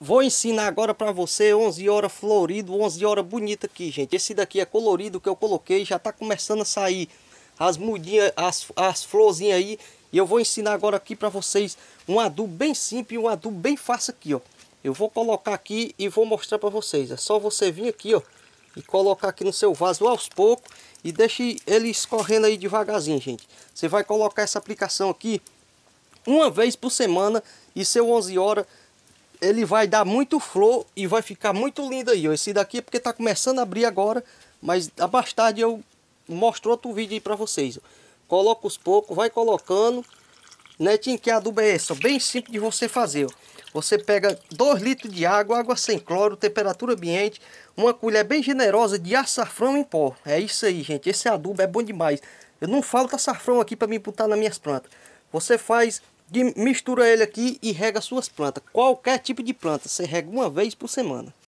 Vou ensinar agora para você 11 horas florido, 11 horas bonita aqui, gente. Esse daqui é colorido que eu coloquei, já tá começando a sair as mudinhas, as, as florzinhas aí. E eu vou ensinar agora aqui para vocês um adubo bem simples, um adubo bem fácil aqui, ó. Eu vou colocar aqui e vou mostrar para vocês. É só você vir aqui, ó, e colocar aqui no seu vaso aos poucos e deixe ele escorrendo aí devagarzinho, gente. Você vai colocar essa aplicação aqui uma vez por semana e seu 11 horas ele vai dar muito flor e vai ficar muito lindo aí. Ó. Esse daqui é porque tá começando a abrir agora, mas ah, mais tarde eu mostro outro vídeo aí pra vocês. Ó. Coloca os poucos, vai colocando. Netinho que adubo é esse, ó. bem simples de você fazer. Ó. Você pega 2 litros de água, água sem cloro, temperatura ambiente, uma colher bem generosa de açafrão em pó. É isso aí, gente. Esse adubo é bom demais. Eu não falta açafrão aqui para me botar nas minhas plantas. Você faz de mistura ele aqui e rega suas plantas. Qualquer tipo de planta, você rega uma vez por semana.